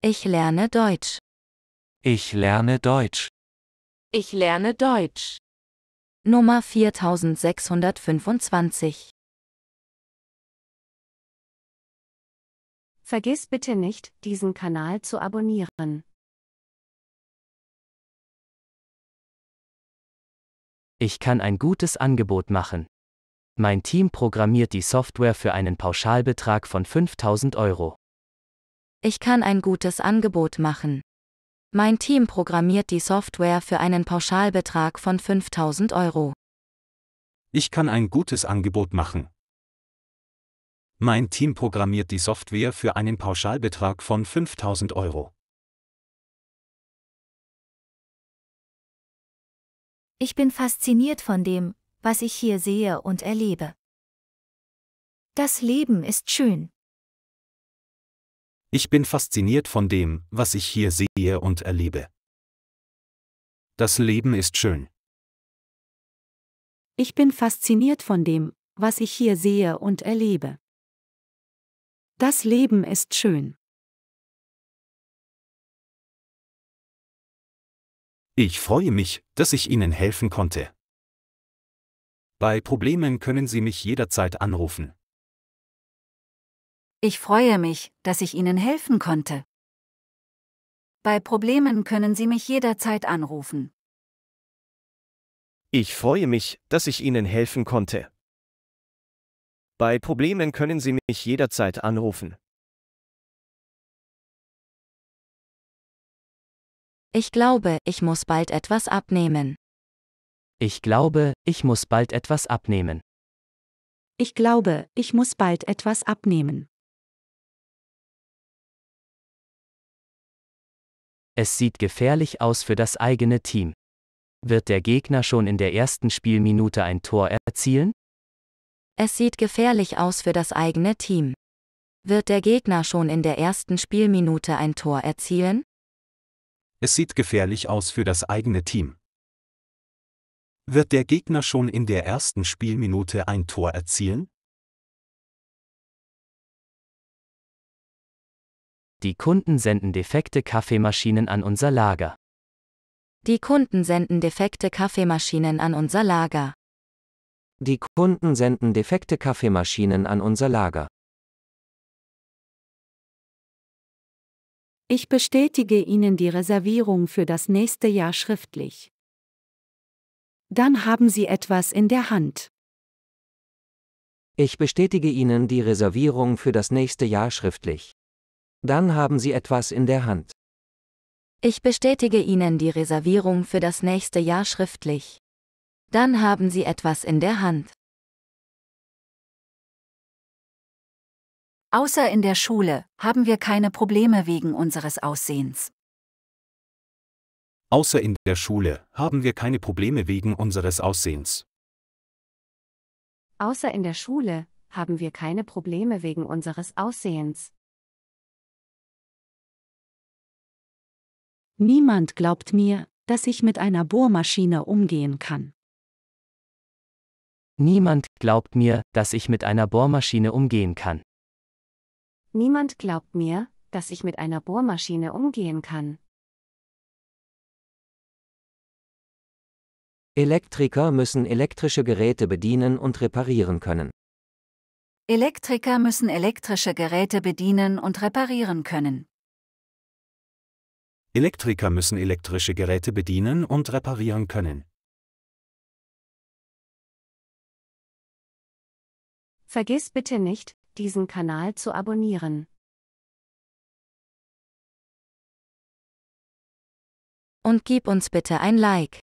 Ich lerne Deutsch. Ich lerne Deutsch. Ich lerne Deutsch. Nummer 4625. Vergiss bitte nicht, diesen Kanal zu abonnieren. Ich kann ein gutes Angebot machen. Mein Team programmiert die Software für einen Pauschalbetrag von 5000 Euro. Ich kann ein gutes Angebot machen. Mein Team programmiert die Software für einen Pauschalbetrag von 5000 Euro. Ich kann ein gutes Angebot machen. Mein Team programmiert die Software für einen Pauschalbetrag von 5000 Euro. Ich bin fasziniert von dem, was ich hier sehe und erlebe. Das Leben ist schön. Ich bin fasziniert von dem, was ich hier sehe und erlebe. Das Leben ist schön. Ich bin fasziniert von dem, was ich hier sehe und erlebe. Das Leben ist schön. Ich freue mich, dass ich Ihnen helfen konnte. Bei Problemen können Sie mich jederzeit anrufen. Ich freue mich, dass ich Ihnen helfen konnte. Bei Problemen können Sie mich jederzeit anrufen. Ich freue mich, dass ich Ihnen helfen konnte. Bei Problemen können Sie mich jederzeit anrufen. Ich glaube, ich muss bald etwas abnehmen. Ich glaube, ich muss bald etwas abnehmen. Ich glaube, ich muss bald etwas abnehmen. Es sieht gefährlich aus für das eigene Team. Wird der Gegner schon in der ersten Spielminute ein Tor erzielen? Es sieht gefährlich aus für das eigene Team. Wird der Gegner schon in der ersten Spielminute ein Tor erzielen? Es sieht gefährlich aus für das eigene Team. Wird der Gegner schon in der ersten Spielminute ein Tor erzielen? Die Kunden senden defekte Kaffeemaschinen an unser Lager. Die Kunden senden defekte Kaffeemaschinen an unser Lager. Die Kunden senden defekte Kaffeemaschinen an unser Lager. Ich bestätige Ihnen die Reservierung für das nächste Jahr schriftlich. Dann haben Sie etwas in der Hand. Ich bestätige Ihnen die Reservierung für das nächste Jahr schriftlich. Dann haben Sie etwas in der Hand. Ich bestätige Ihnen die Reservierung für das nächste Jahr schriftlich. Dann haben Sie etwas in der Hand. Außer in der Schule haben wir keine Probleme wegen unseres Aussehens. Außer in der Schule haben wir keine Probleme wegen unseres Aussehens. Außer in der Schule haben wir keine Probleme wegen unseres Aussehens. Niemand glaubt mir, dass ich mit einer Bohrmaschine umgehen kann. Niemand glaubt mir, dass ich mit einer Bohrmaschine umgehen kann. Niemand glaubt mir, dass ich mit einer Bohrmaschine umgehen kann. Elektriker müssen elektrische Geräte bedienen und reparieren können. Elektriker müssen elektrische Geräte bedienen und reparieren können. Elektriker müssen elektrische Geräte bedienen und reparieren können. Vergiss bitte nicht, diesen Kanal zu abonnieren. Und gib uns bitte ein Like.